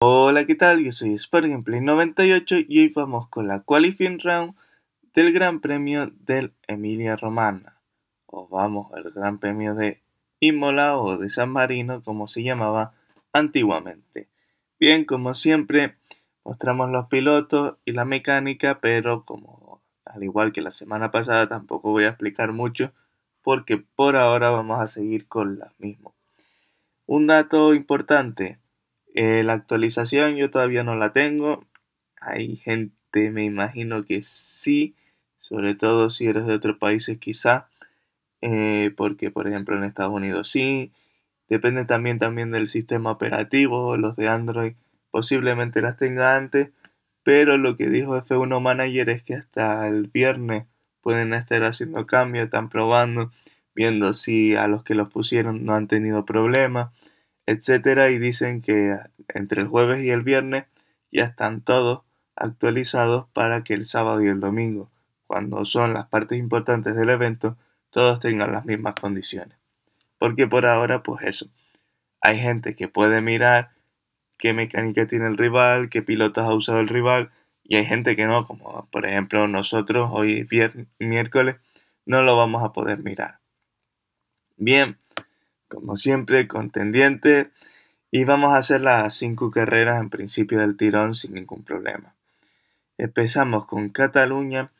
Hola, ¿qué tal? Yo soy SparGameplay98 y hoy vamos con la Qualifying Round del Gran Premio del Emilia Romagna. O vamos, al Gran Premio de Imola o de San Marino, como se llamaba antiguamente. Bien, como siempre, mostramos los pilotos y la mecánica, pero como al igual que la semana pasada, tampoco voy a explicar mucho, porque por ahora vamos a seguir con las mismo. Un dato importante eh, la actualización yo todavía no la tengo. Hay gente, me imagino que sí, sobre todo si eres de otros países quizá, eh, porque por ejemplo en Estados Unidos sí. Depende también, también del sistema operativo, los de Android posiblemente las tenga antes, pero lo que dijo F1 Manager es que hasta el viernes pueden estar haciendo cambios, están probando, viendo si a los que los pusieron no han tenido problemas etcétera, y dicen que entre el jueves y el viernes ya están todos actualizados para que el sábado y el domingo, cuando son las partes importantes del evento, todos tengan las mismas condiciones. Porque por ahora, pues eso. Hay gente que puede mirar qué mecánica tiene el rival, qué pilotos ha usado el rival, y hay gente que no, como por ejemplo nosotros hoy viernes, miércoles, no lo vamos a poder mirar. Bien, como siempre, contendiente. Y vamos a hacer las cinco carreras en principio del tirón sin ningún problema. Empezamos con Cataluña.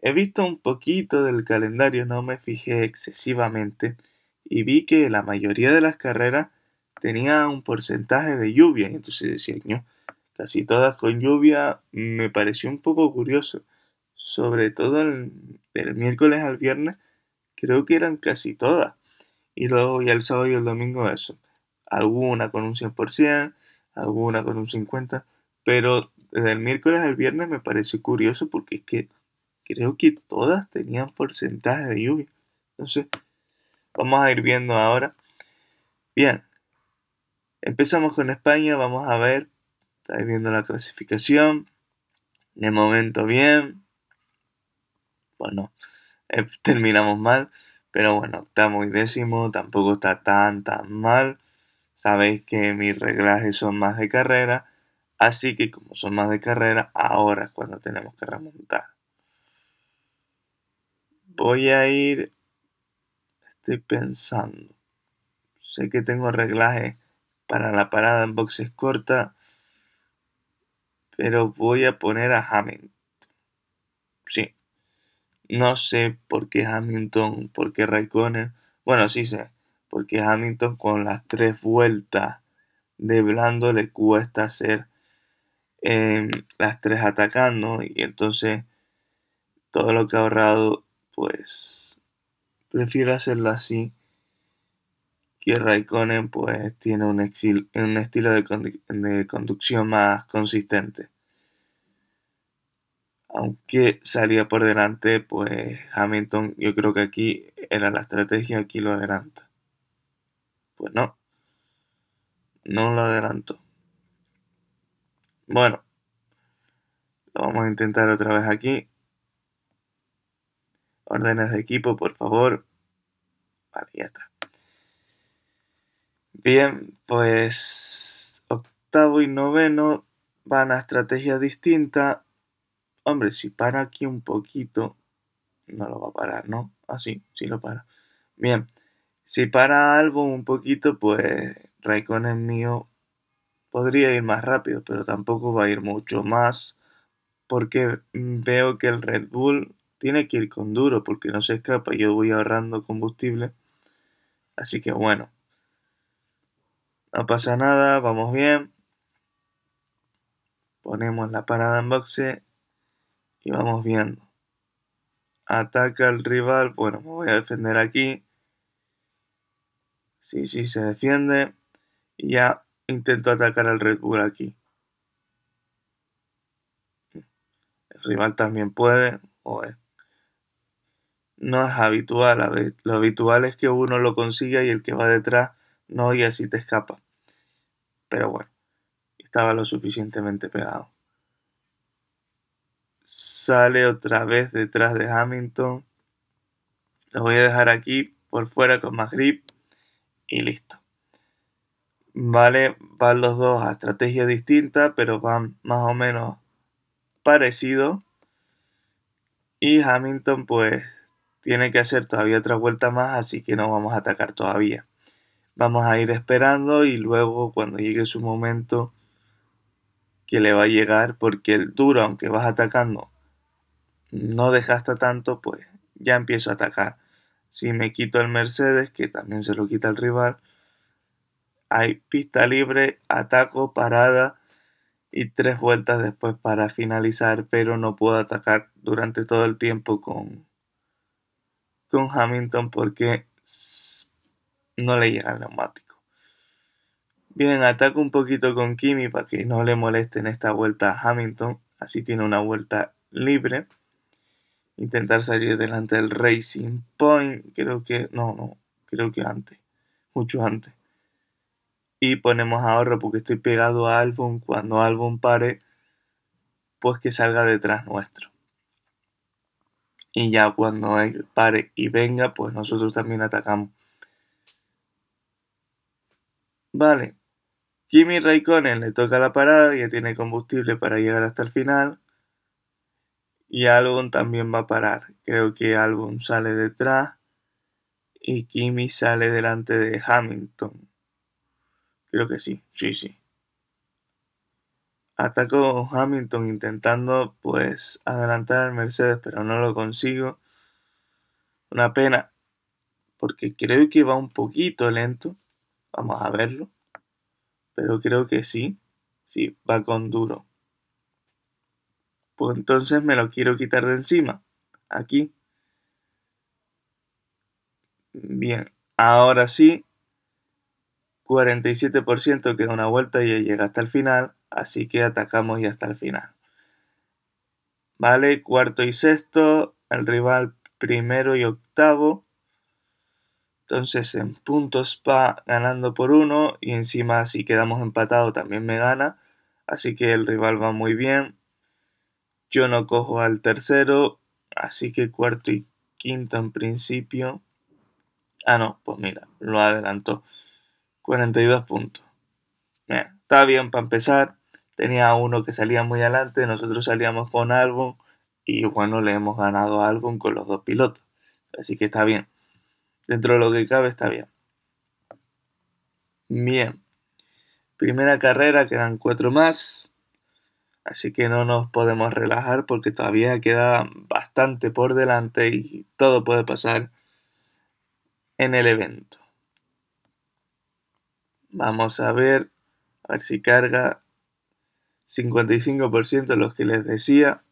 He visto un poquito del calendario, no me fijé excesivamente y vi que la mayoría de las carreras tenía un porcentaje de lluvia. Y entonces decía, ¿no? casi todas con lluvia, me pareció un poco curioso. Sobre todo el, del miércoles al viernes, creo que eran casi todas y luego ya el sábado y el domingo eso. Alguna con un 100%, alguna con un 50%, pero desde el miércoles al viernes me pareció curioso porque es que creo que todas tenían porcentaje de lluvia. Entonces, vamos a ir viendo ahora. Bien, empezamos con España, vamos a ver, estáis viendo la clasificación. De momento bien, bueno, eh, terminamos mal. Pero bueno, octavo y décimo tampoco está tan tan mal. Sabéis que mis reglajes son más de carrera. Así que como son más de carrera, ahora es cuando tenemos que remontar. Voy a ir... Estoy pensando. Sé que tengo reglajes para la parada en boxes corta. Pero voy a poner a Hammond. Sí, no sé por qué Hamilton, por qué Raikkonen. Bueno, sí sé, porque Hamilton con las tres vueltas de blando le cuesta hacer em, las tres atacando y entonces todo lo que ha ahorrado, pues prefiero hacerlo así. Que Raikkonen pues tiene un, estilo de conducción más consistente aunque salía por delante, pues Hamilton yo creo que aquí era la estrategia, aquí lo adelanta. Pues no, no lo adelanto. Bueno, lo vamos a intentar otra vez aquí. Órdenes de equipo, por favor. Vale, ya está. Bien, pues octavo y noveno van a estrategia distinta. Hombre, si para aquí un poquito, no lo va a parar, ¿no? Ah, sí, lo para. Bien, si para algo un poquito, pues es mío podría ir más rápido, pero tampoco va a ir mucho más, porque veo que el Red Bull tiene que ir con duro, porque no se escapa, yo voy ahorrando combustible. Así que bueno, no pasa nada, vamos bien. Ponemos la parada en boxe y vamos viendo. Ataca al rival, bueno, me voy a defender aquí. Sí, sí, se defiende. Y ya intento atacar al Red Bull aquí. El rival también puede. No es habitual. Lo habitual es que uno lo consiga y el que va detrás no y así te escapa. Pero bueno, estaba lo suficientemente pegado sale otra vez detrás de Hamilton. Lo voy a dejar aquí por fuera con más grip y listo. Vale, van los dos a estrategias distintas, pero van más o menos parecidos. Y Hamilton pues tiene que hacer todavía otra vuelta más, así que no vamos a atacar todavía. Vamos a ir esperando y luego cuando llegue su momento que le va a llegar, porque el duro, aunque vas atacando no dejaste tanto, pues ya empiezo a atacar. Si me quito el Mercedes, que también se lo quita el rival, hay pista libre, ataco, parada y tres vueltas después para finalizar, pero no puedo atacar durante todo el tiempo con, con Hamilton porque no le llega el neumático. Bien, ataco un poquito con Kimi para que no le moleste en esta vuelta a Hamilton, así tiene una vuelta libre intentar salir delante del Racing Point, creo que, no, no, creo que antes, mucho antes. Y ponemos ahorro porque estoy pegado a Albon, cuando Albon pare, pues que salga detrás nuestro. Y ya cuando él pare y venga, pues nosotros también atacamos. Vale, Kimi Raikkonen le toca la parada, ya tiene combustible para llegar hasta el final y Albon también va a parar. Creo que Albon sale detrás y Kimi sale delante de Hamilton. Creo que sí, sí, sí. a Hamilton intentando pues adelantar al Mercedes, pero no lo consigo. Una pena, porque creo que va un poquito lento. Vamos a verlo. Pero creo que sí, sí, va con duro pues entonces me lo quiero quitar de encima. Aquí. Bien, ahora sí, 47% queda una vuelta y llega hasta el final, así que atacamos y hasta el final. Vale, cuarto y sexto, el rival primero y octavo. Entonces en puntos va ganando por uno y encima si quedamos empatados también me gana. Así que el rival va muy bien. Yo no cojo al tercero, así que cuarto y quinto en principio. Ah, no, pues mira, lo adelantó. 42 puntos. está bien para empezar. Tenía uno que salía muy adelante, nosotros salíamos con algo y bueno, le hemos ganado a con los dos pilotos. Así que está bien. Dentro de lo que cabe está bien. Bien. Primera carrera, quedan cuatro más. Así que no nos podemos relajar porque todavía queda bastante por delante y todo puede pasar en el evento. Vamos a ver, a ver si carga 55% los que les decía.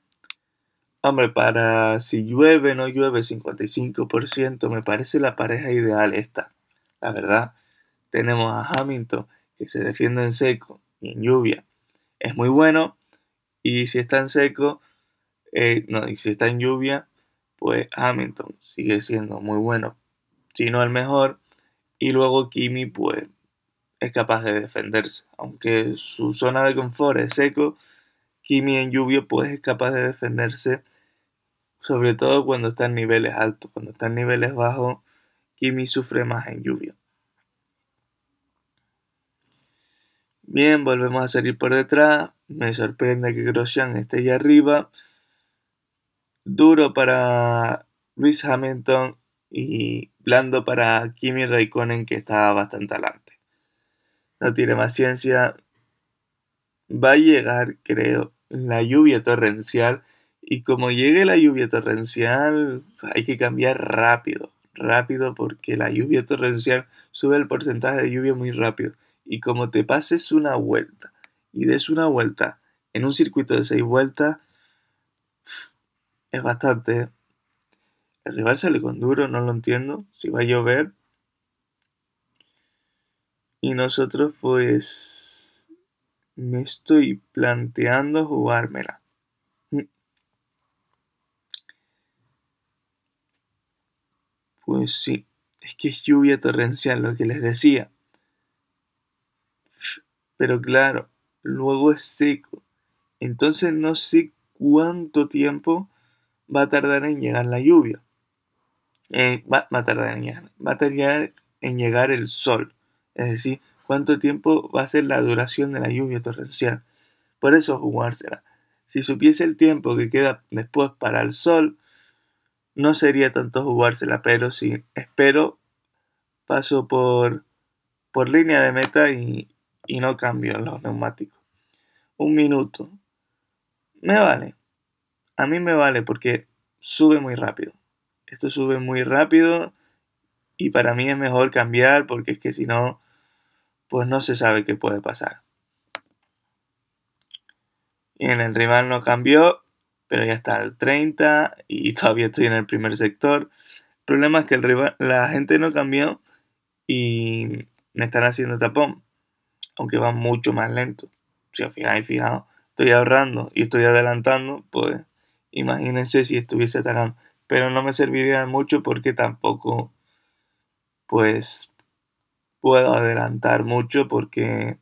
Hombre, para si llueve, o no llueve, 55% me parece la pareja ideal esta. La verdad, tenemos a Hamilton que se defiende en seco y en lluvia. Es muy bueno y si está en seco, eh, no, y si está en lluvia, pues Hamilton sigue siendo muy bueno, si no el mejor. Y luego Kimi, pues es capaz de defenderse. Aunque su zona de confort es seco, Kimi en lluvia, pues es capaz de defenderse. Sobre todo cuando está en niveles altos. Cuando está en niveles bajos, Kimi sufre más en lluvia. Bien, volvemos a salir por detrás. Me sorprende que Grosjean esté ahí arriba. Duro para Luis Hamilton y blando para Kimi Raikkonen que está bastante adelante. No tiene más ciencia. Va a llegar, creo, la lluvia torrencial. Y como llegue la lluvia torrencial, hay que cambiar rápido. Rápido porque la lluvia torrencial sube el porcentaje de lluvia muy rápido y como te pases una vuelta y des una vuelta en un circuito de seis vueltas, es bastante. ¿eh? El rival sale con duro, no lo entiendo. Si va a llover. Y nosotros pues me estoy planteando jugármela. Pues sí, es que es lluvia torrencial lo que les decía pero claro, luego es seco. Entonces no sé cuánto tiempo va a tardar en llegar la lluvia. Eh, va, a tardar en llegar. Va a tardar en llegar el sol. Es decir, cuánto tiempo va a ser la duración de la lluvia torrencial. Por eso jugársela. Si supiese el tiempo que queda después para el sol, no sería tanto jugársela, pero si espero paso por, por línea de meta y, y no cambio los neumáticos. Un minuto. Me vale. A mí me vale porque sube muy rápido. Esto sube muy rápido y para mí es mejor cambiar porque es que si no, pues no se sabe qué puede pasar. Y en el rival no cambió, pero ya está el 30 y todavía estoy en el primer sector. El problema es que el rival, la gente no cambió y me están haciendo tapón aunque va mucho más lento. Si os fijáis, fijaos, estoy ahorrando y estoy adelantando, pues imagínense si estuviese atacando. Pero no me serviría mucho porque tampoco, pues, puedo adelantar mucho porque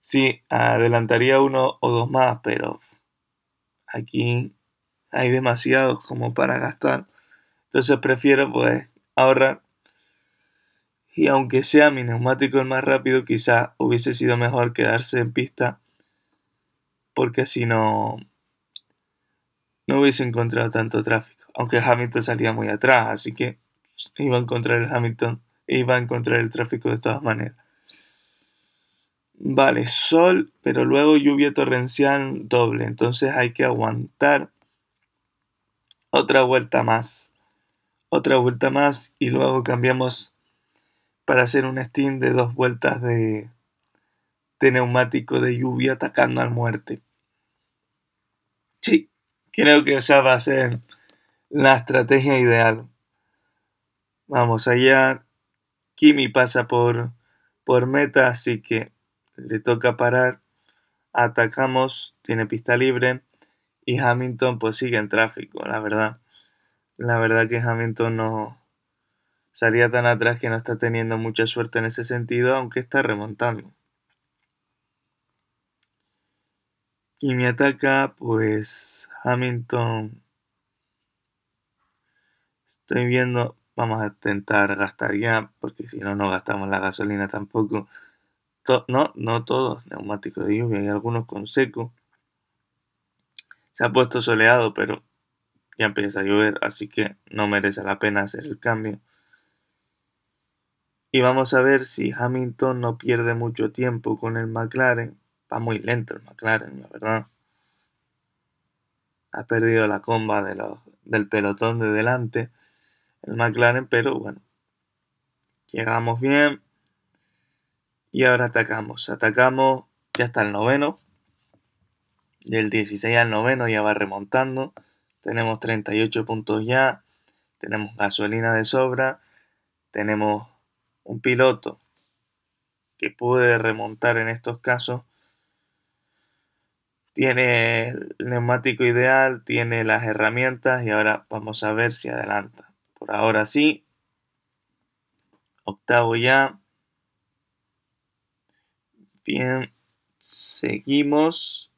sí, adelantaría uno o dos más, pero aquí hay demasiados como para gastar. Entonces prefiero, pues, ahorrar y aunque sea mi neumático el más rápido, quizá hubiese sido mejor quedarse en pista porque si no, no hubiese encontrado tanto tráfico. Aunque Hamilton salía muy atrás, así que iba a encontrar el Hamilton, iba a encontrar el tráfico de todas maneras. Vale, sol, pero luego lluvia torrencial doble, entonces hay que aguantar otra vuelta más. Otra vuelta más y luego cambiamos para hacer un stint de dos vueltas de, de neumático de lluvia atacando al muerte. Sí, creo que esa va a ser la estrategia ideal. Vamos allá. Kimi pasa por, por meta, así que le toca parar. Atacamos, tiene pista libre. Y Hamilton pues sigue en tráfico, la verdad. La verdad que Hamilton no, Salía tan atrás que no está teniendo mucha suerte en ese sentido, aunque está remontando. Y me ataca, pues Hamilton. Estoy viendo, vamos a intentar gastar ya, porque si no, no gastamos la gasolina tampoco. no, no todos, neumáticos de lluvia, hay algunos con seco. Se ha puesto soleado, pero ya empieza a llover, así que no merece la pena hacer el cambio. Y vamos a ver si Hamilton no pierde mucho tiempo con el McLaren. Va muy lento el McLaren, la verdad. Ha perdido la comba del pelotón de delante, el McLaren, pero bueno. Llegamos bien. Y ahora atacamos. Atacamos ya está el noveno. Del 16 al noveno ya va remontando. Tenemos 38 puntos ya. Tenemos gasolina de sobra. Tenemos un piloto que puede remontar en estos casos tiene el neumático ideal, tiene las herramientas y ahora vamos a ver si adelanta. Por ahora sí, octavo ya. Bien, seguimos.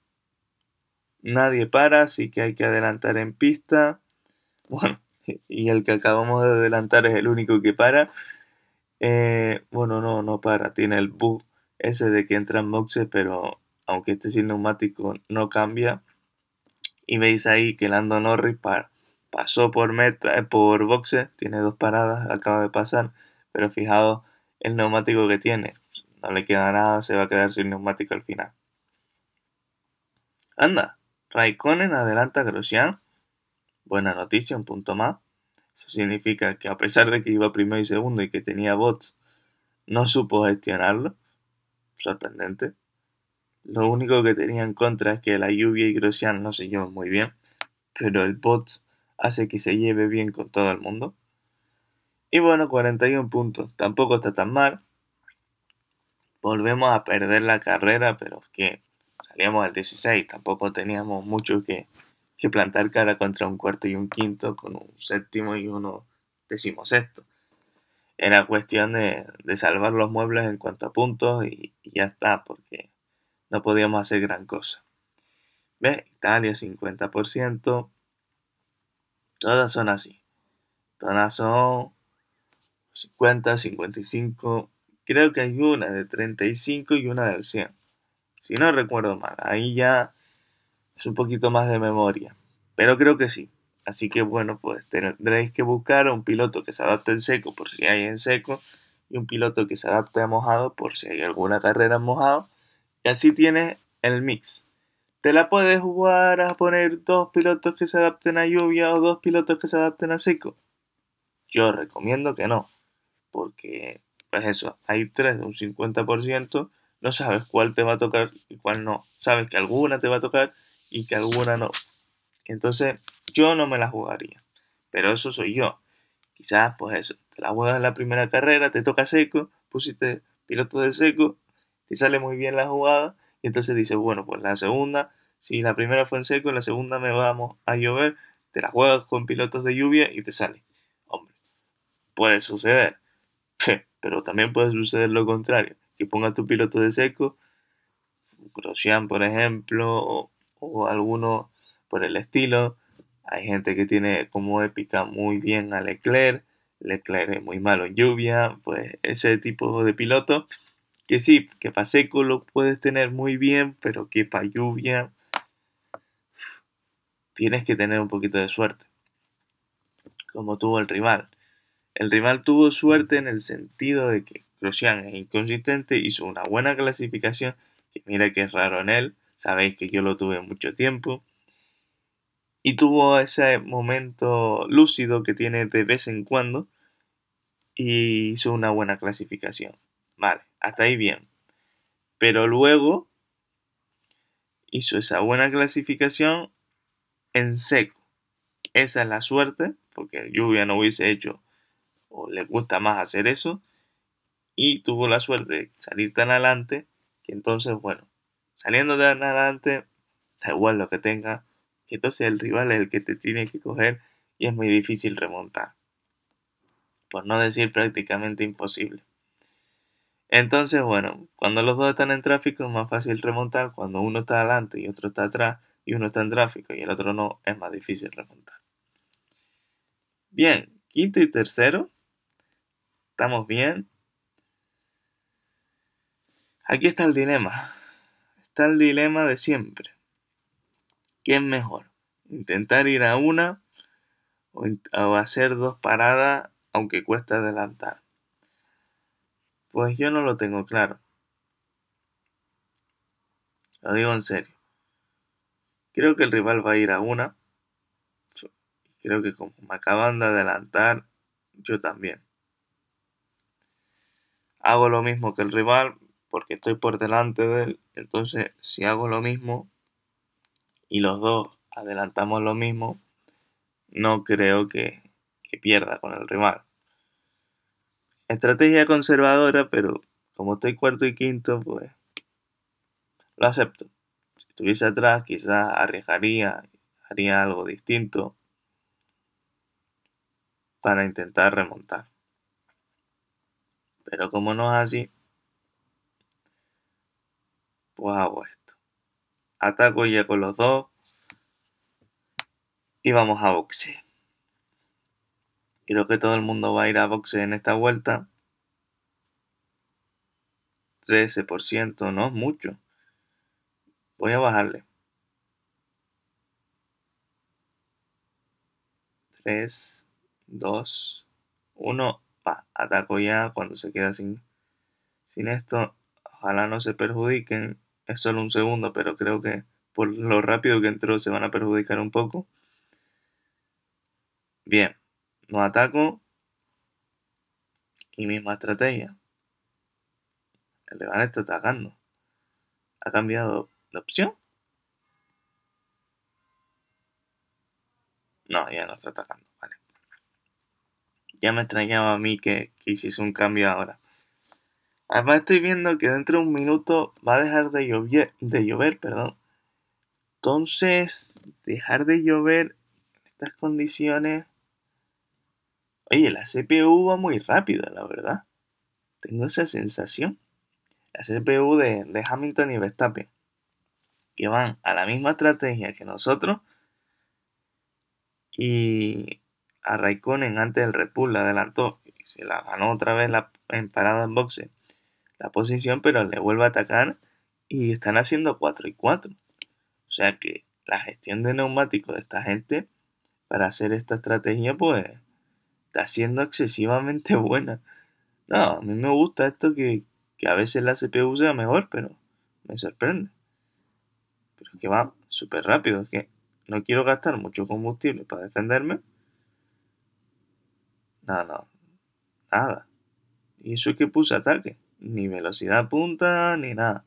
Nadie para, así que hay que adelantar en pista. Bueno, y el que acabamos de adelantar es el único que para. Eh, bueno, no, no para. Tiene el bu ese de que entra en boxe, pero aunque este sin neumático no cambia. Y veis ahí que Lando Norris pasó por, meta, eh, por boxe, tiene dos paradas, acaba de pasar, pero fijaos el neumático que tiene. No le queda nada, se va a quedar sin neumático al final. Anda, Raikkonen adelanta a Grosjean. Buena noticia, un punto más. Eso significa que a pesar de que iba primero y segundo y que tenía bots, no supo gestionarlo. Sorprendente. Lo único que tenía en contra es que la lluvia y Grosjean no se llevan muy bien, pero el bot hace que se lleve bien con todo el mundo. Y bueno, 41 puntos, tampoco está tan mal. Volvemos a perder la carrera, pero es que salíamos al 16, tampoco teníamos mucho que, que plantar cara contra un cuarto y un quinto, con un séptimo y uno decimosexto. Era cuestión de, salvar los muebles en cuanto a puntos y, y, ya está, porque no podíamos hacer gran cosa. ¿Ves? Italia 50%. Todas son así. Todas son 50, 55. Creo que hay una de 35 y una del 100. Si no recuerdo mal, ahí ya es un poquito más de memoria, pero creo que sí. Así que bueno, pues tendréis que buscar un piloto que se adapte en seco por si hay en seco y un piloto que se adapte a mojado por si hay alguna carrera en mojado. Y así tienes el mix. Te la puedes jugar a poner dos pilotos que se adapten a lluvia o dos pilotos que se adapten a seco. Yo recomiendo que no, porque pues eso, hay tres de un 50%, no sabes cuál te va a tocar y cuál no. Sabes que alguna te va a tocar y que alguna no. Entonces, yo no me la jugaría. Pero eso soy yo. Quizás, pues eso, te la juegas en la primera carrera, te toca seco, pusiste piloto de seco, te sale muy bien la jugada, y entonces dices, bueno, pues la segunda, si la primera fue en seco, la segunda me vamos a llover, te la juegas con pilotos de lluvia y te sale. Hombre, puede suceder. Pero también puede suceder lo contrario, que pongas tu piloto de seco, Crocian por ejemplo, o o alguno por el estilo. Hay gente que tiene como épica muy bien a Leclerc, Leclerc es muy malo en lluvia, pues ese tipo de piloto que sí, que para seco lo puedes tener muy bien, pero que para lluvia tienes que tener un poquito de suerte, como tuvo el rival. El rival tuvo suerte en el sentido de que Crucian es inconsistente, hizo una buena clasificación, que mira que es raro en él, Sabéis que yo lo tuve mucho tiempo. Y tuvo ese momento lúcido que tiene de vez en cuando. Y hizo una buena clasificación. Vale, hasta ahí bien. Pero luego hizo esa buena clasificación en seco. Esa es la suerte, porque Lluvia no hubiese hecho o le gusta más hacer eso. Y tuvo la suerte de salir tan adelante que entonces, bueno, saliendo de adelante, da igual lo que tenga, que entonces el rival es el que te tiene que coger y es muy difícil remontar. Por no decir prácticamente imposible. Entonces, bueno, cuando los dos están en tráfico es más fácil remontar, cuando uno está adelante y otro está atrás, y uno está en tráfico y el otro no, es más difícil remontar. Bien, quinto y tercero. Estamos bien. Aquí está el dilema está el dilema de siempre. ¿Qué es mejor? ¿Intentar ir a una o, hacer dos paradas aunque cuesta adelantar? Pues yo no lo tengo claro. Lo digo en serio. Creo que el rival va a ir a una. Creo que como me acaban de adelantar, yo también. Hago lo mismo que el rival, porque estoy por delante de él. Entonces, si hago lo mismo y los dos adelantamos lo mismo, no creo que, pierda con el rival. Estrategia conservadora, pero como estoy cuarto y quinto, pues lo acepto. Si estuviese atrás, quizás arriesgaría, haría algo distinto para intentar remontar. Pero como no es así, pues hago esto. Ataco, ya con los dos. Y vamos a boxe. Creo que todo el mundo va a ir a boxe en esta vuelta. 13%, no es mucho. Voy a bajarle. 3, 2, 1. Va, ataco ya cuando se queda sin, sin esto. Ojalá no se perjudiquen es solo un segundo, pero creo que por lo rápido que entró se van a perjudicar un poco. Bien, no ataco y misma estrategia. El a está atacando. Ha cambiado la opción. No, ya no está atacando, vale. Ya me extrañaba a mí que, que hiciese un cambio ahora. Además estoy viendo que dentro de un minuto va a dejar de llover, de llover, perdón. Entonces, dejar de llover en estas condiciones... Oye, la CPU va muy rápida, la verdad. Tengo esa sensación. La CPU de, Hamilton y Verstappen, que van a la misma estrategia que nosotros. Y a Raikkonen antes del Red Bull la adelantó y se la ganó otra vez la, en parada en boxe la posición, pero le vuelve a atacar y están haciendo 4 y 4. O sea que la gestión de neumático de esta gente para hacer esta estrategia, pues está siendo excesivamente buena. No, a mí me gusta esto que, que a veces la CPU sea mejor, pero me sorprende. Pero es que va súper rápido, es que no quiero gastar mucho combustible para defenderme. No, no, nada. Y eso es que puse ataque ni velocidad punta, ni nada.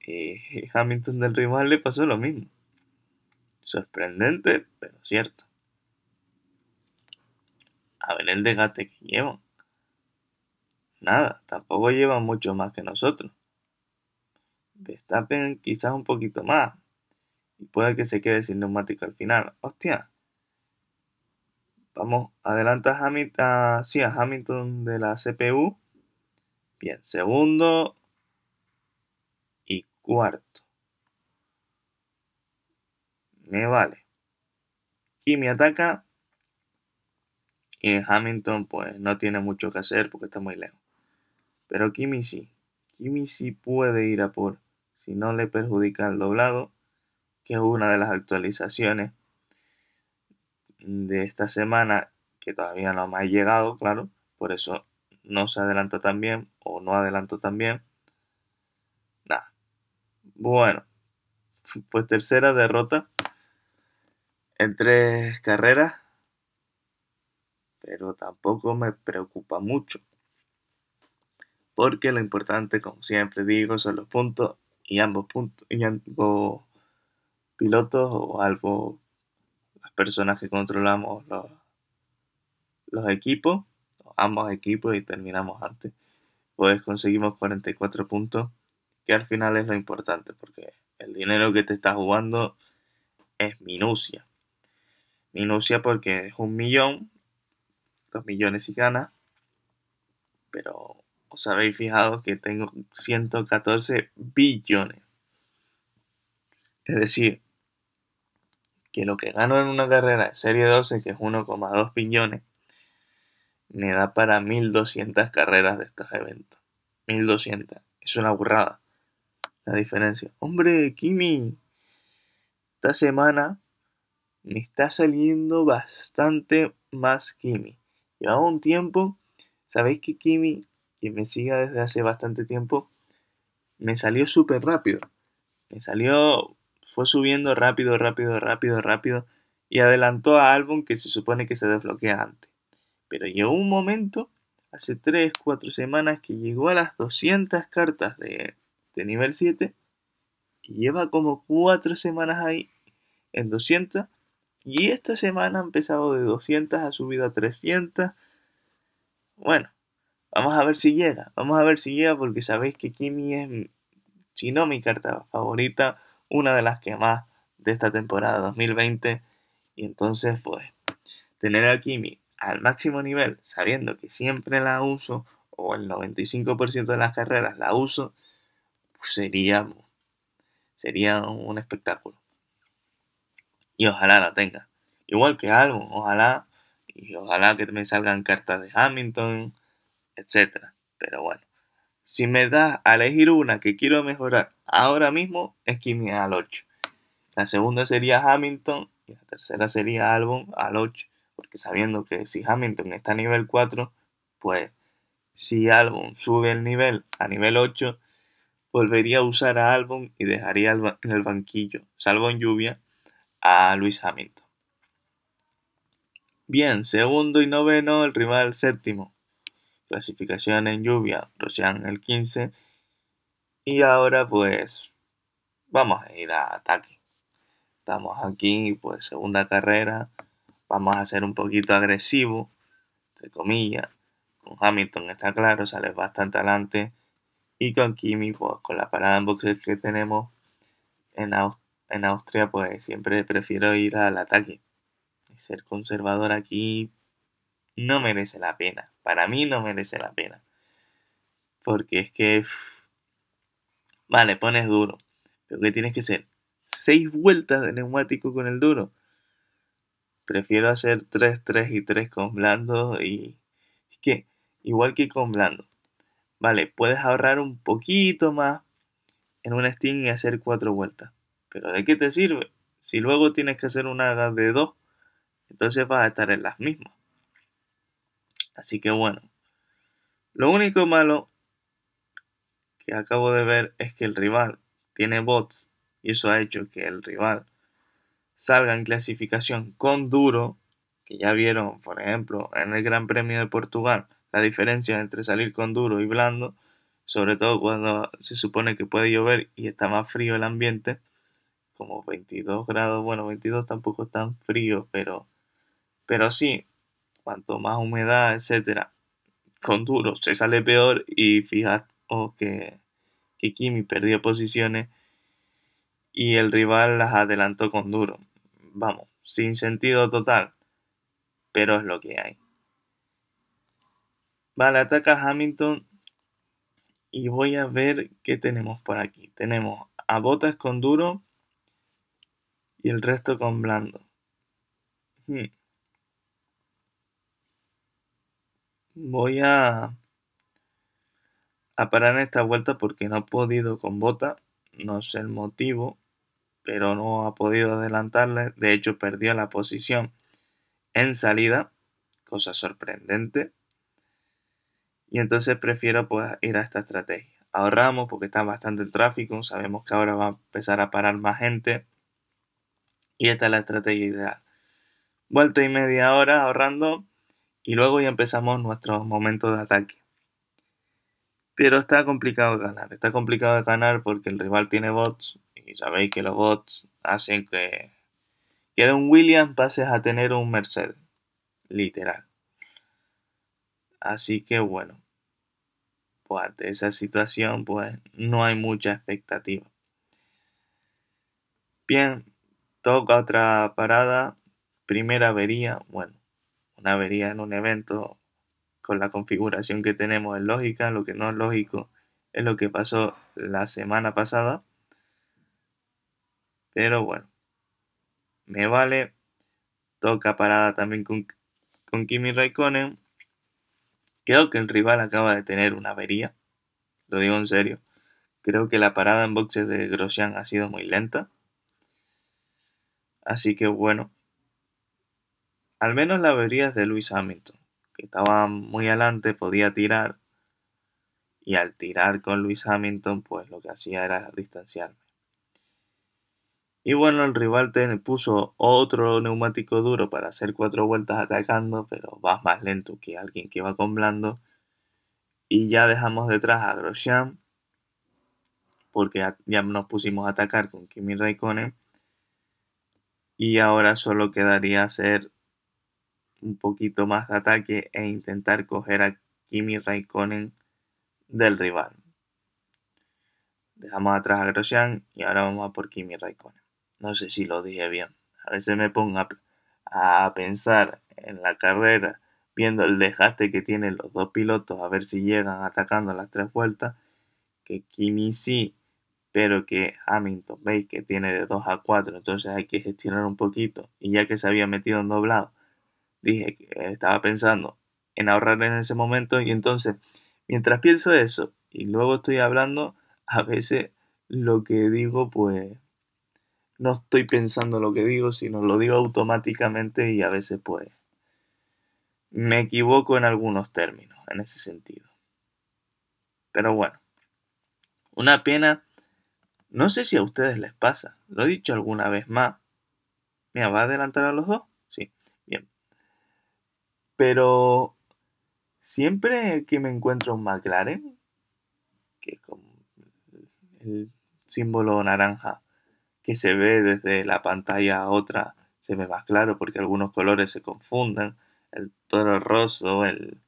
Y Hamilton del rival le pasó lo mismo. Sorprendente, pero cierto. A ver el desgaste que llevan. Nada, tampoco llevan mucho más que nosotros. Verstappen quizás un poquito más. Y puede que se quede sin neumático al final. Hostia, Vamos, adelanta Hamilton, a Hamilton de la CPU. Bien, segundo y cuarto. Me vale. Kimi ataca. Y Hamilton pues no tiene mucho que hacer porque está muy lejos. Pero Kimi sí. Kimi sí puede ir a por. Si no le perjudica el doblado. Que es una de las actualizaciones de esta semana, que todavía no me ha llegado, claro, por eso no se adelanta tan bien o no adelanto tan bien. Nada. Bueno, pues tercera derrota en tres carreras, pero tampoco me preocupa mucho. Porque lo importante, como siempre digo, son los puntos y ambos puntos y ambos pilotos o algo personas que controlamos los, equipos, ambos equipos, y terminamos antes. Pues conseguimos 44 puntos, que al final es lo importante, porque el dinero que te estás jugando es minucia. Minucia porque es un millón, dos millones y gana, pero os habéis fijado que tengo 114 billones. Es decir, que lo que gano en una carrera de serie 12, que es 1,2 billones, me da para 1200 carreras de estos eventos. 1200. Es una burrada la diferencia. Hombre, Kimi, esta semana me está saliendo bastante más Kimi. Llevaba un tiempo, sabéis que Kimi, que me siga desde hace bastante tiempo, me salió súper rápido. Me salió fue subiendo rápido, rápido, rápido, rápido y adelantó a Albon que se supone que se desbloquea antes. Pero llegó un momento, hace 3, 4 semanas, que llegó a las 200 cartas de, de nivel 7 y lleva como 4 semanas ahí en 200 y esta semana ha empezado de 200, ha subido a 300. Bueno, vamos a ver si llega, vamos a ver si llega porque sabéis que Kimi es, si no mi carta favorita, una de las que más de esta temporada 2020. Y entonces, pues, tener a Kimi al máximo nivel, sabiendo que siempre la uso, o el 95% de las carreras la uso, pues sería, sería un espectáculo. Y ojalá la tenga. Igual que algo, ojalá, y ojalá que me salgan cartas de Hamilton, etc. Pero bueno, si me das a elegir una que quiero mejorar ahora mismo es Kimi al 8. La segunda sería Hamilton y la tercera sería Albon al 8. Porque sabiendo que si Hamilton está a nivel 4, pues si Albon sube el nivel a nivel 8, volvería a usar a Albon y dejaría en el banquillo, salvo en lluvia, a Luis Hamilton. Bien, segundo y noveno, el rival séptimo. Clasificación en lluvia, Rocián el 15 y ahora pues vamos a ir al ataque. Estamos aquí, pues segunda carrera. Vamos a ser un poquito agresivo, entre comillas. Con Hamilton está claro, sale bastante adelante. Y con Kimi, pues con la parada en boxes que tenemos en, en Austria, pues siempre prefiero ir al ataque. Ser conservador aquí no merece la pena. Para mí no merece la pena. Porque es que... Vale, pones duro. Pero que tienes que hacer? Seis vueltas de neumático con el duro. Prefiero hacer 3, 3 y 3 con blando y... Es que, igual que con blando. Vale, puedes ahorrar un poquito más en un Steam y hacer cuatro vueltas. Pero ¿de qué te sirve? Si luego tienes que hacer una de dos, entonces vas a estar en las mismas. Así que bueno. Lo único malo que acabo de ver es que el rival tiene bots y eso ha hecho que el rival salga en clasificación con duro, que ya vieron, por ejemplo, en el Gran Premio de Portugal, la diferencia entre salir con duro y blando, sobre todo cuando se supone que puede llover y está más frío el ambiente, como 22 grados, bueno, 22 tampoco es tan frío, pero, pero sí, cuanto más humedad, etcétera, con duro se sale peor y fíjate o que, que Kimi perdió posiciones y el rival las adelantó con duro. Vamos, sin sentido total, pero es lo que hay. Vale, ataca Hamilton y voy a ver qué tenemos por aquí. Tenemos a Botas con duro y el resto con blando. Hmm. Voy a a parar en esta vuelta porque no ha podido con Bota, no sé el motivo, pero no ha podido adelantarle, de hecho perdió la posición en salida, cosa sorprendente, y entonces prefiero pues, ir a esta estrategia. Ahorramos porque está bastante el tráfico, sabemos que ahora va a empezar a parar más gente, y esta es la estrategia ideal. Vuelta y media hora ahorrando, y luego ya empezamos nuestro momento de ataque. Pero está complicado de ganar. Está complicado de ganar porque el rival tiene bots. Y sabéis que los bots hacen que, que un William pases a tener un Mercedes. Literal. Así que bueno. Pues ante esa situación, pues no hay mucha expectativa. Bien, toca otra parada. Primera avería. Bueno, una avería en un evento con la configuración que tenemos es lógica, lo que no es lógico es lo que pasó la semana pasada. Pero bueno, me vale. Toca parada también con, con Kimi Raikkonen. Creo que el rival acaba de tener una avería. Lo digo en serio. Creo que la parada en boxes de Grosjean ha sido muy lenta. Así que bueno. Al menos la avería es de Lewis Hamilton que estaba muy adelante podía tirar y al tirar con Luis Hamilton pues lo que hacía era distanciarme. Y bueno, el rival puso otro neumático duro para hacer cuatro vueltas atacando, pero vas más lento que alguien que va con blando. Y ya dejamos detrás a Grosjean, porque ya nos pusimos a atacar con Kimi Raikkonen. Y ahora solo quedaría hacer un poquito más de ataque e intentar coger a Kimi Raikkonen del rival. Dejamos atrás a Grosjean y ahora vamos a por Kimi Raikkonen. No sé si lo dije bien. A veces me pongo a, pensar en la carrera viendo el desgaste que tienen los dos pilotos a ver si llegan atacando las tres vueltas. Que Kimi sí, pero que Hamilton veis que tiene de 2 a 4, entonces hay que gestionar un poquito. Y ya que se había metido en doblado, dije que estaba pensando en ahorrar en ese momento y entonces mientras pienso eso y luego estoy hablando, a veces lo que digo pues no estoy pensando lo que digo, sino lo digo automáticamente y a veces pues me equivoco en algunos términos en ese sentido. Pero bueno, una pena, no sé si a ustedes les pasa, lo he dicho alguna vez más. me va a adelantar a los dos. Pero siempre que me encuentro un McLaren, que es como el símbolo naranja que se ve desde la pantalla a otra, se ve más claro porque algunos colores se confunden. El toro rosso, el,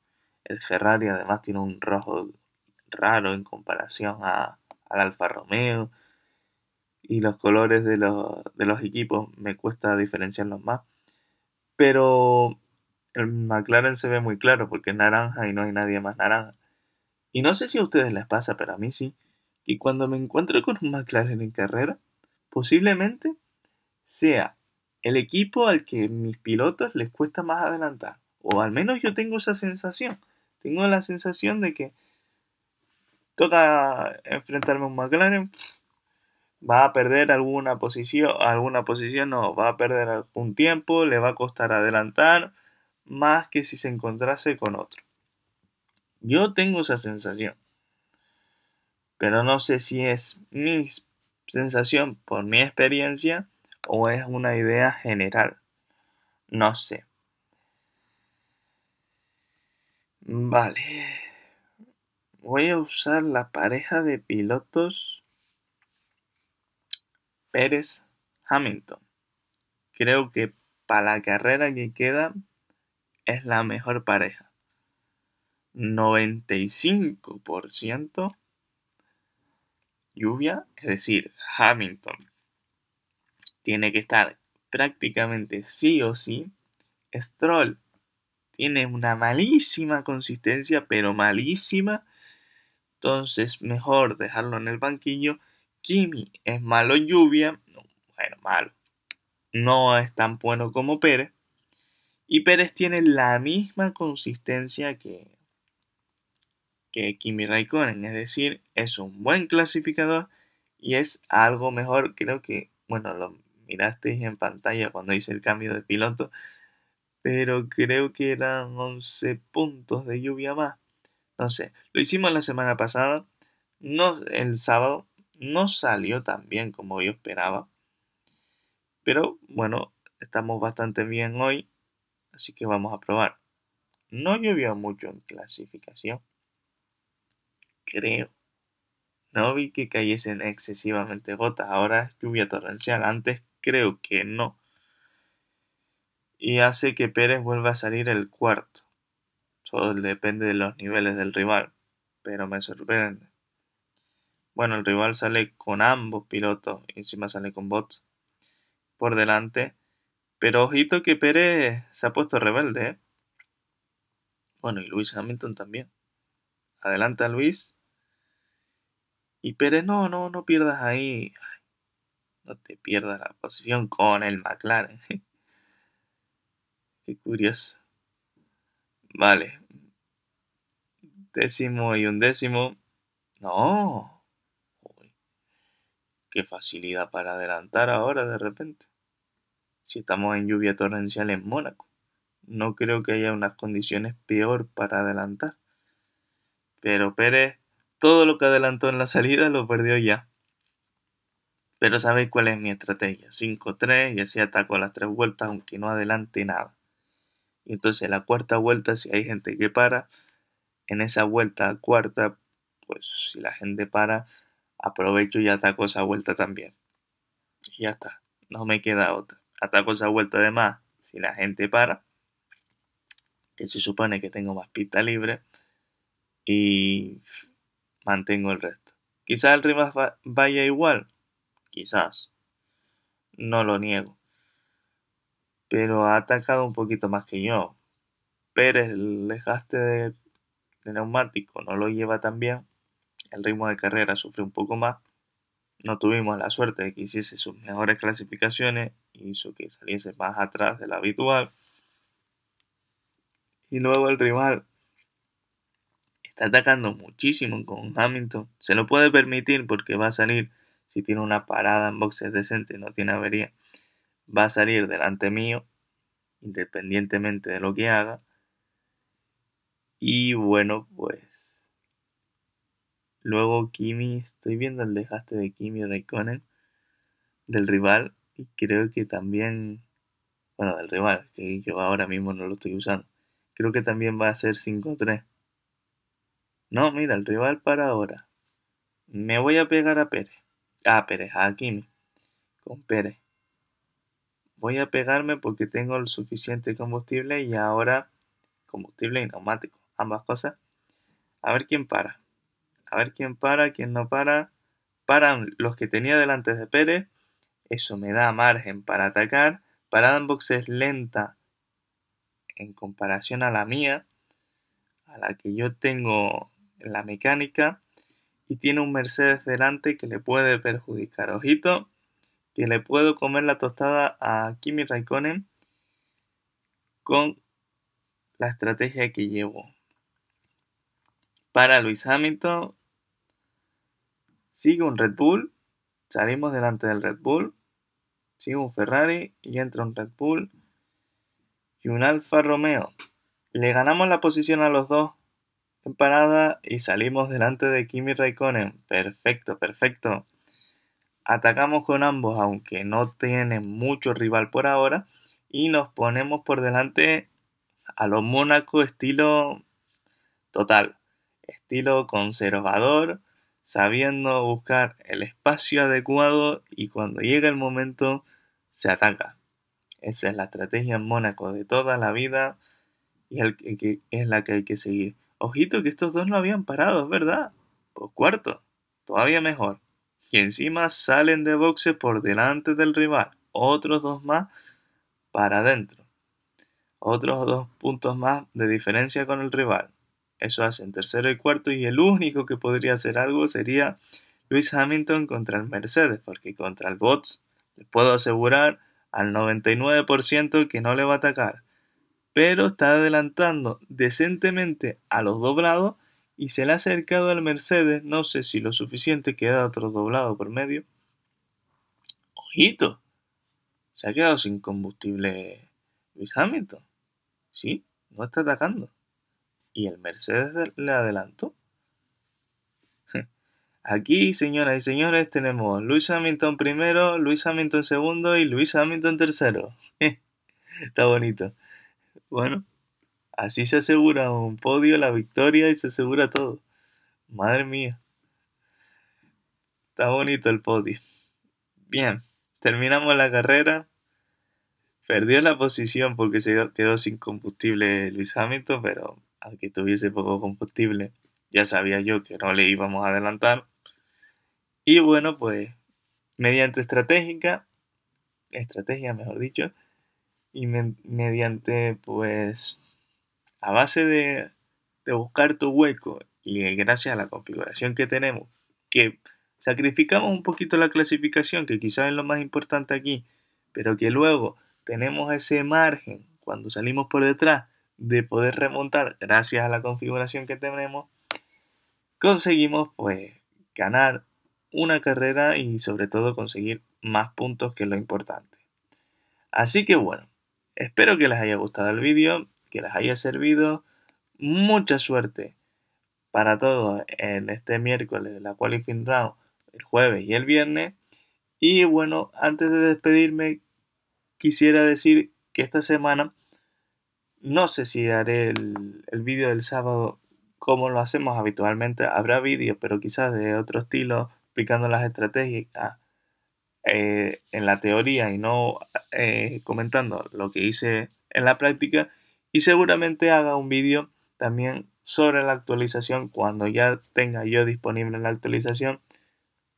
el Ferrari además tiene un rojo raro en comparación al Alfa Romeo. Y los colores de los, de los equipos me cuesta diferenciarlos más. Pero el McLaren se ve muy claro porque es naranja y no hay nadie más naranja. Y no sé si a ustedes les pasa, pero a mí sí. Y cuando me encuentro con un McLaren en carrera, posiblemente sea el equipo al que mis pilotos les cuesta más adelantar. O al menos yo tengo esa sensación. Tengo la sensación de que toca enfrentarme a un McLaren, va a perder alguna posición, alguna posición no, va a perder algún tiempo, le va a costar adelantar, más que si se encontrase con otro. Yo tengo esa sensación. Pero no sé si es mi sensación por mi experiencia o es una idea general. No sé. Vale. Voy a usar la pareja de pilotos Pérez Hamilton. Creo que para la carrera que queda es la mejor pareja. 95% lluvia, es decir, Hamilton tiene que estar prácticamente sí o sí. Stroll tiene una malísima consistencia, pero malísima. Entonces, mejor dejarlo en el banquillo. Kimi es malo lluvia. bueno, malo. No es tan bueno como Pérez. Y Pérez tiene la misma consistencia que, que Kimi Raikkonen, es decir, es un buen clasificador y es algo mejor, creo que, bueno, lo mirasteis en pantalla cuando hice el cambio de piloto, pero creo que eran 11 puntos de lluvia más. No sé, lo hicimos la semana pasada, no, el sábado, no salió tan bien como yo esperaba, pero bueno, estamos bastante bien hoy Así que vamos a probar. No llovió mucho en clasificación. Creo. No vi que cayesen excesivamente gotas. Ahora es lluvia torrencial. Antes creo que no. Y hace que Pérez vuelva a salir el cuarto. Todo depende de los niveles del rival. Pero me sorprende. Bueno, el rival sale con ambos pilotos. Y encima sale con bots. Por delante pero ojito que Pérez se ha puesto rebelde, ¿eh? Bueno, y Luis Hamilton también. Adelanta Luis. Y Pérez, no, no, no pierdas ahí. no te pierdas la posición con el McLaren. Qué curioso. Vale. Décimo y undécimo. No. Qué facilidad para adelantar ahora de repente si estamos en lluvia torrencial en Mónaco. No creo que haya unas condiciones peor para adelantar. Pero Pérez, todo lo que adelantó en la salida lo perdió ya. Pero sabéis cuál es mi estrategia. 5-3 y así ataco las tres vueltas aunque no adelante nada. Y entonces la cuarta vuelta, si hay gente que para, en esa vuelta cuarta, pues si la gente para, aprovecho y ataco esa vuelta también. Y ya está, no me queda otra. Ataco esa vuelta de más, si la gente para, que se supone que tengo más pista libre, y mantengo el resto. Quizás el ritmo vaya igual, quizás, no lo niego, pero ha atacado un poquito más que yo. Pérez, el desgaste de neumático no lo lleva tan bien, el ritmo de carrera sufre un poco más, no tuvimos la suerte de que hiciese sus mejores clasificaciones, hizo que saliese más atrás de la habitual. Y luego el rival está atacando muchísimo con Hamilton. Se lo puede permitir porque va a salir, si tiene una parada en boxes decente, no tiene avería, va a salir delante mío, independientemente de lo que haga. Y bueno, pues Luego Kimi, estoy viendo el desgaste de Kimi Raikkonen, del rival, y creo que también, bueno, del rival, que yo ahora mismo no lo estoy usando. Creo que también va a ser 5-3. No, mira, el rival para ahora. Me voy a pegar a Pérez. A Pérez, a Kimi. Con Pérez. Voy a pegarme porque tengo el suficiente combustible y ahora combustible y neumático. Ambas cosas. A ver quién para. A ver quién para, quién no para. Paran los que tenía delante de Pérez. Eso me da margen para atacar. Parada en boxes lenta en comparación a la mía, a la que yo tengo la mecánica. Y tiene un Mercedes delante que le puede perjudicar. Ojito, que le puedo comer la tostada a Kimi Raikkonen con la estrategia que llevo. Para Luis Hamilton, Sigue un Red Bull, salimos delante del Red Bull, sigue un Ferrari y entra un Red Bull y un Alfa Romeo. Le ganamos la posición a los dos en parada y salimos delante de Kimi Raikkonen. Perfecto, perfecto. Atacamos con ambos, aunque no tienen mucho rival por ahora, y nos ponemos por delante a los Mónaco estilo total, estilo conservador, sabiendo buscar el espacio adecuado y cuando llega el momento se ataca. Esa es la estrategia en Mónaco de toda la vida y es la que hay que seguir. Ojito que estos dos no habían parado, verdad. Por cuarto, todavía mejor. Y encima salen de boxe por delante del rival. Otros dos más para adentro. Otros dos puntos más de diferencia con el rival. Eso hacen tercero y cuarto y el único que podría hacer algo sería Luis Hamilton contra el Mercedes, porque contra el Bots les puedo asegurar al 99% que no le va a atacar. Pero está adelantando decentemente a los doblados y se le ha acercado al Mercedes, no sé si lo suficiente queda otro doblado por medio. Ojito, se ha quedado sin combustible Luis Hamilton. Sí, no está atacando. ¿Y el Mercedes le adelantó? Aquí, señoras y señores, tenemos Luis Hamilton primero, Luis Hamilton segundo y Luis Hamilton tercero. Está bonito. Bueno, así se asegura un podio, la victoria y se asegura todo. Madre mía. Está bonito el podio. Bien, terminamos la carrera. Perdió la posición porque se quedó sin combustible Luis Hamilton, pero a que tuviese poco combustible, ya sabía yo que no le íbamos a adelantar. Y bueno, pues mediante estratégica, estrategia mejor dicho, y mediante pues a base de, de buscar tu hueco y gracias a la configuración que tenemos, que sacrificamos un poquito la clasificación, que quizás es lo más importante aquí, pero que luego tenemos ese margen cuando salimos por detrás de poder remontar gracias a la configuración que tenemos, conseguimos pues ganar una carrera y sobre todo conseguir más puntos que lo importante. Así que bueno, espero que les haya gustado el vídeo, que les haya servido. Mucha suerte para todos en este miércoles de la Qualifying Round, el jueves y el viernes. Y bueno, antes de despedirme, quisiera decir que esta semana no sé si haré el, vídeo del sábado como lo hacemos habitualmente. Habrá vídeos, pero quizás de otro estilo, explicando las estrategias eh, en la teoría y no eh, comentando lo que hice en la práctica. Y seguramente haga un vídeo también sobre la actualización cuando ya tenga yo disponible la actualización,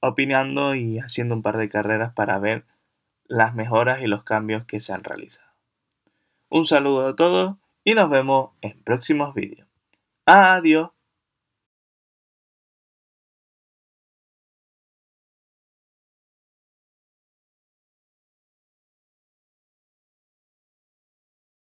opinando y haciendo un par de carreras para ver las mejoras y los cambios que se han realizado. Un saludo a todos y nos vemos en próximos vídeos. Adiós.